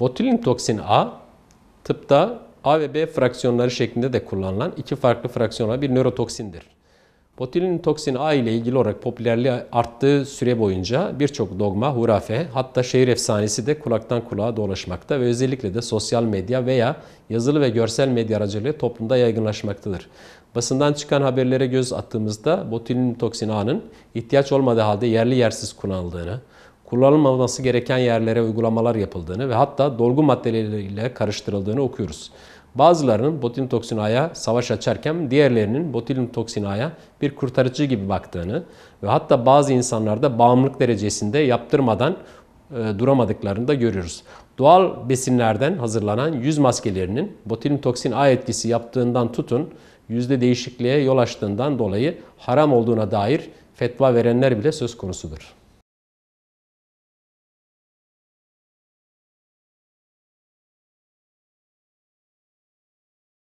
Botulin toksin A tıpta A ve B fraksiyonları şeklinde de kullanılan iki farklı fraksiyonla bir nörotoksindir. Botulin toksin A ile ilgili olarak popülerliği arttığı süre boyunca birçok dogma, hurafe hatta şehir efsanesi de kulaktan kulağa dolaşmakta ve özellikle de sosyal medya veya yazılı ve görsel medya aracılığıyla toplumda yaygınlaşmaktadır. Basından çıkan haberlere göz attığımızda botulin toksin A'nın ihtiyaç olmadığı halde yerli yersiz kullanıldığını, kullanılmaması gereken yerlere uygulamalar yapıldığını ve hatta dolgu maddeleriyle karıştırıldığını okuyoruz. Bazılarının botulinum toksin A'ya savaş açarken diğerlerinin botulinum toksin A'ya bir kurtarıcı gibi baktığını ve hatta bazı insanlarda bağımlılık derecesinde yaptırmadan e, duramadıklarını da görüyoruz. Doğal besinlerden hazırlanan yüz maskelerinin botulinum toksin A etkisi yaptığından tutun yüzde değişikliğe yol açtığından dolayı haram olduğuna dair fetva verenler bile söz konusudur.